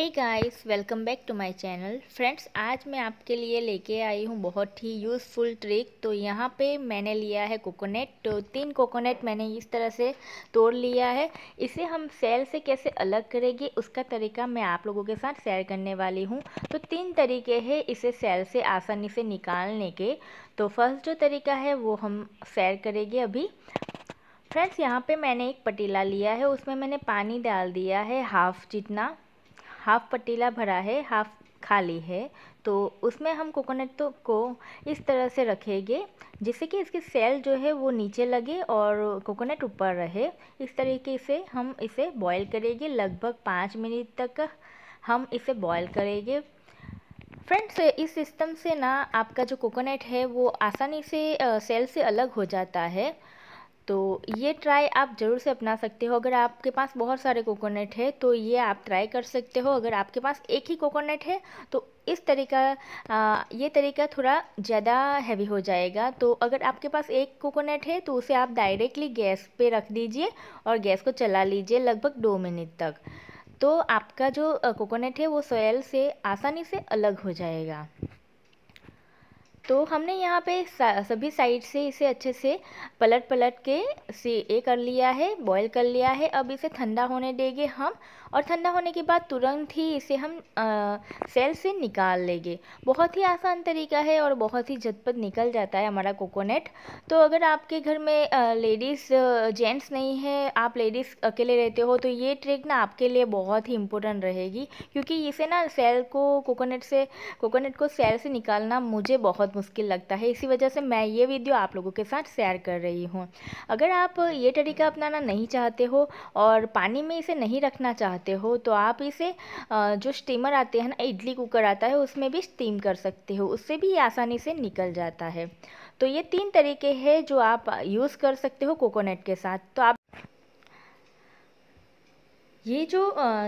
hey guys welcome back to my channel friends आज मैं आपके लिए लेके आई हूँ बहुत ही यूज़फुल ट्रिक तो यहाँ पे मैंने लिया है कोकोनट तो तीन कोकोनट मैंने इस तरह से तोड़ लिया है इसे हम सेल से कैसे अलग करेंगे उसका तरीका मैं आप लोगों के साथ शेयर करने वाली हूँ तो तीन तरीके हैं इसे सेल से आसानी से निकालने के तो फर्स्ट जो तरीका है वो हम शेयर करेंगे अभी फ्रेंड्स यहाँ पे मैंने एक पटीला लिया है उसमें मैंने पानी डाल दिया है हाफ़ जितना हाफ़ पतीला भरा है हाफ़ खाली है तो उसमें हम कोकोनट तो को इस तरह से रखेंगे जिससे कि इसकी सेल जो है वो नीचे लगे और कोकोनट ऊपर रहे इस तरीके से हम इसे बॉईल करेंगे लगभग पाँच मिनट तक हम इसे बॉईल करेंगे फ्रेंड्स इस सिस्टम से ना आपका जो कोकोनट है वो आसानी से सेल से अलग हो जाता है तो ये ट्राई आप ज़रूर से अपना सकते हो अगर आपके पास बहुत सारे कोकोनट है तो ये आप ट्राई कर सकते हो अगर आपके पास एक ही कोकोनट है तो इस तरीका आ, ये तरीका थोड़ा ज़्यादा हैवी हो जाएगा तो अगर आपके पास एक कोकोनट है तो उसे आप डायरेक्टली गैस पे रख दीजिए और गैस को चला लीजिए लगभग दो मिनट तक तो आपका जो कोकोनट है वो सोयल से आसानी से अलग हो जाएगा तो हमने यहाँ पे सभी साइड से इसे अच्छे से पलट पलट के से ये कर लिया है बॉईल कर लिया है अब इसे ठंडा होने देंगे हम और ठंडा होने के बाद तुरंत ही इसे हम आ, सेल से निकाल लेंगे बहुत ही आसान तरीका है और बहुत ही झटपट निकल जाता है हमारा कोकोनट तो अगर आपके घर में लेडीज़ जेंट्स नहीं है आप लेडीज़ अकेले रहते हो तो ये ट्रिक ना आपके लिए बहुत ही इम्पोर्टेंट रहेगी क्योंकि इसे ना सेल को कोकोनट से कोकोनट को सेल से निकालना मुझे बहुत मुश्किल लगता है इसी वजह से मैं ये वीडियो आप लोगों के साथ शेयर कर रही रही हूँ अगर आप ये तरीका अपनाना नहीं चाहते हो और पानी में इसे नहीं रखना चाहते हो तो आप इसे जो स्टीमर आते हैं ना इडली कुकर आता है उसमें भी स्टीम कर सकते हो उससे भी आसानी से निकल जाता है तो ये तीन तरीके हैं जो आप यूज़ कर सकते हो कोकोनट के साथ तो आप ये जो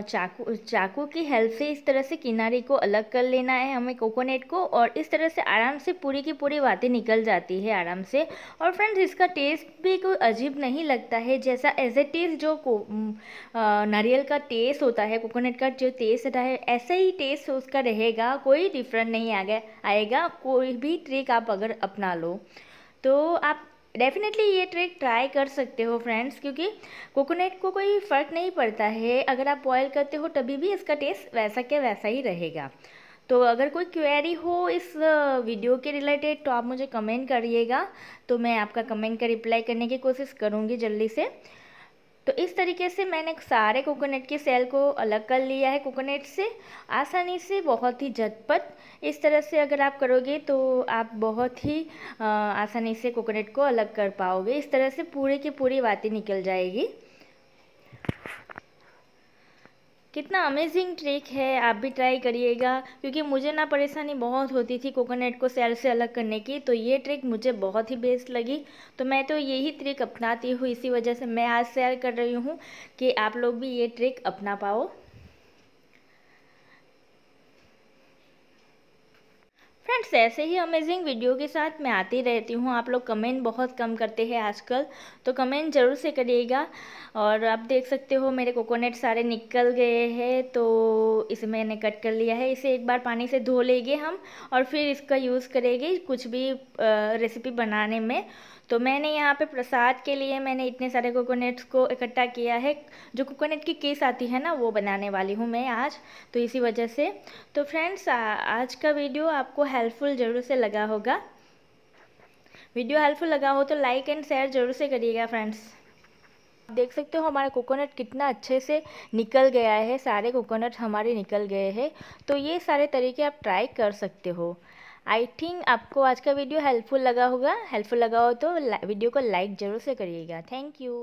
चाकू चाकू की हेल्प से इस तरह से किनारे को अलग कर लेना है हमें कोकोनट को और इस तरह से आराम से पूरी की पूरी बातें निकल जाती है आराम से और फ्रेंड्स इसका टेस्ट भी कोई अजीब नहीं लगता है जैसा एज ए टेस्ट जो को नारियल का टेस्ट होता है कोकोनट का जो टेस्ट होता है ऐसा ही टेस्ट उसका रहेगा कोई डिफरेंट नहीं आ गया आएगा कोई भी ट्रिक आप अगर अपना लो तो आप डेफिनेटली ये ट्रिक ट्राई कर सकते हो फ्रेंड्स क्योंकि कोकोनट को कोई फ़र्क नहीं पड़ता है अगर आप बॉयल करते हो तभी भी इसका टेस्ट वैसा के वैसा ही रहेगा तो अगर कोई क्वेरी हो इस वीडियो के रिलेटेड तो आप मुझे कमेंट करिएगा तो मैं आपका कमेंट का रिप्लाई करने की कोशिश करूँगी जल्दी से तो इस तरीके से मैंने सारे कोकोनट के सेल को अलग कर लिया है कोकोनट से आसानी से बहुत ही झटपट इस तरह से अगर आप करोगे तो आप बहुत ही आसानी से कोकोनट को अलग कर पाओगे इस तरह से पूरे की पूरी बातें निकल जाएगी कितना अमेजिंग ट्रिक है आप भी ट्राई करिएगा क्योंकि मुझे ना परेशानी बहुत होती थी कोकोनट को सेल से अलग करने की तो ये ट्रिक मुझे बहुत ही बेस्ट लगी तो मैं तो यही ट्रिक अपनाती हूँ इसी वजह से मैं आज शेयर कर रही हूँ कि आप लोग भी ये ट्रिक अपना पाओ फ्रेंड्स ऐसे ही अमेजिंग वीडियो के साथ मैं आती रहती हूँ आप लोग कमेंट बहुत कम करते हैं आजकल तो कमेंट ज़रूर से करिएगा और आप देख सकते हो मेरे कोकोनट सारे निकल गए हैं तो इसे मैंने कट कर लिया है इसे एक बार पानी से धो लेंगे हम और फिर इसका यूज़ करेंगे कुछ भी रेसिपी बनाने में तो मैंने यहाँ पे प्रसाद के लिए मैंने इतने सारे कोकोनट्स को इकट्ठा किया है जो कोकोनट की केस आती है ना वो बनाने वाली हूँ मैं आज तो इसी वजह से तो फ्रेंड्स आज का वीडियो आपको हेल्पफुल ज़रूर से लगा होगा वीडियो हेल्पफुल लगा हो तो लाइक एंड शेयर ज़रूर से करिएगा फ्रेंड्स आप देख सकते हो हमारा कोकोनट कितना अच्छे से निकल गया है सारे कोकोनट हमारे निकल गए हैं तो ये सारे तरीके आप ट्राई कर सकते हो आई थिंक आपको आज का वीडियो हेल्पफुल लगा होगा हेल्पफुल लगा हो तो वीडियो को लाइक ज़रूर से करिएगा थैंक यू